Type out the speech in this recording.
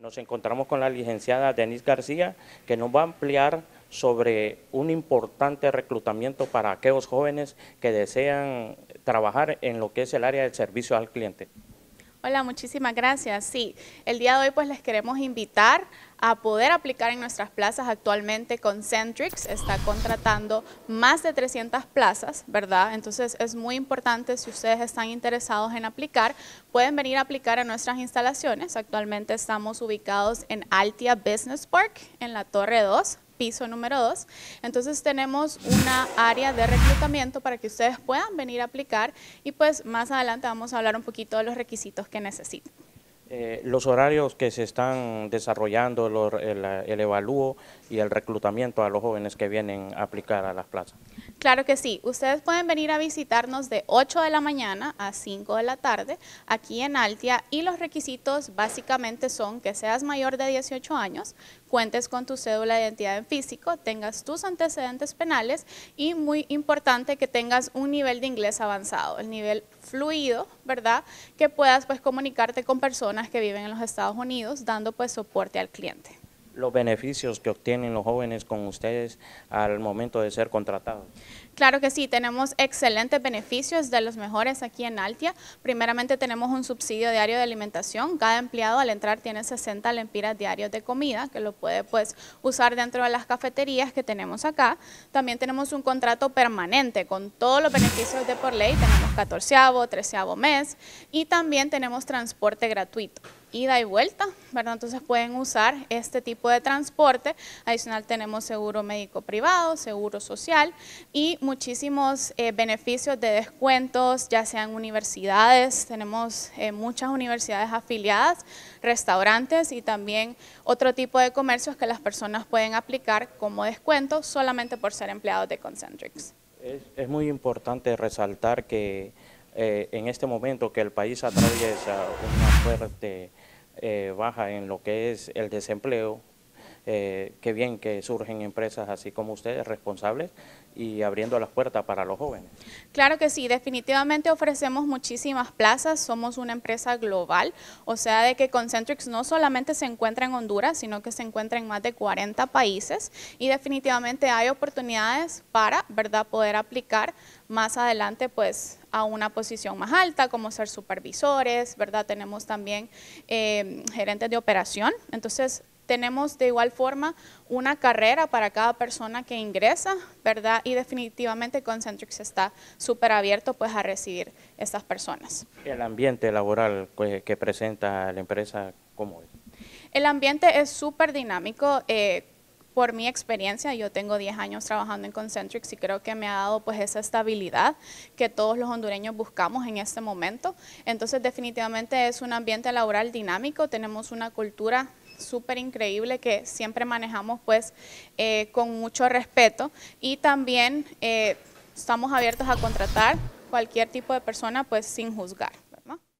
Nos encontramos con la licenciada Denise García, que nos va a ampliar sobre un importante reclutamiento para aquellos jóvenes que desean trabajar en lo que es el área del servicio al cliente. Hola, muchísimas gracias. Sí, el día de hoy pues les queremos invitar a poder aplicar en nuestras plazas. Actualmente Concentrix está contratando más de 300 plazas, ¿verdad? Entonces es muy importante si ustedes están interesados en aplicar, pueden venir a aplicar a nuestras instalaciones. Actualmente estamos ubicados en Altia Business Park, en la Torre 2, piso número 2. Entonces tenemos una área de reclutamiento para que ustedes puedan venir a aplicar y pues más adelante vamos a hablar un poquito de los requisitos que necesitan. Eh, los horarios que se están desarrollando, el evalúo y el reclutamiento a los jóvenes que vienen a aplicar a las plazas. Claro que sí, ustedes pueden venir a visitarnos de 8 de la mañana a 5 de la tarde aquí en Altia y los requisitos básicamente son que seas mayor de 18 años, cuentes con tu cédula de identidad en físico, tengas tus antecedentes penales y muy importante que tengas un nivel de inglés avanzado, el nivel fluido, ¿verdad? Que puedas pues comunicarte con personas que viven en los Estados Unidos dando pues soporte al cliente los beneficios que obtienen los jóvenes con ustedes al momento de ser contratados? Claro que sí, tenemos excelentes beneficios de los mejores aquí en Altia. Primeramente tenemos un subsidio diario de alimentación. Cada empleado al entrar tiene 60 lempiras diarios de comida que lo puede pues usar dentro de las cafeterías que tenemos acá. También tenemos un contrato permanente con todos los beneficios de por ley. Tenemos 14, 13 mes y también tenemos transporte gratuito ida y vuelta, ¿verdad? Entonces pueden usar este tipo de transporte. Adicional tenemos seguro médico privado, seguro social y muchísimos eh, beneficios de descuentos, ya sean universidades, tenemos eh, muchas universidades afiliadas, restaurantes y también otro tipo de comercios que las personas pueden aplicar como descuento solamente por ser empleados de Concentrix. Es, muy importante resaltar que eh, en este momento que el país atraviesa una fuerte eh, baja en lo que es el desempleo. Eh, qué bien que surgen empresas así como ustedes, responsables, y abriendo las puertas para los jóvenes. Claro que sí, definitivamente ofrecemos muchísimas plazas, somos una empresa global, o sea de que Concentrix no solamente se encuentra en Honduras, sino que se encuentra en más de 40 países y definitivamente hay oportunidades para, ¿verdad?, poder aplicar más adelante pues a una posición más alta, como ser supervisores, ¿verdad? Tenemos también eh, gerentes de operación. Entonces, tenemos de igual forma una carrera para cada persona que ingresa, ¿verdad? Y definitivamente Concentrix está súper abierto pues a recibir estas personas. ¿El ambiente laboral que presenta la empresa cómo es? El ambiente es súper dinámico. Eh, por mi experiencia, yo tengo 10 años trabajando en Concentrix y creo que me ha dado pues esa estabilidad que todos los hondureños buscamos en este momento. Entonces definitivamente es un ambiente laboral dinámico, tenemos una cultura súper increíble que siempre manejamos pues eh, con mucho respeto y también eh, estamos abiertos a contratar cualquier tipo de persona pues sin juzgar.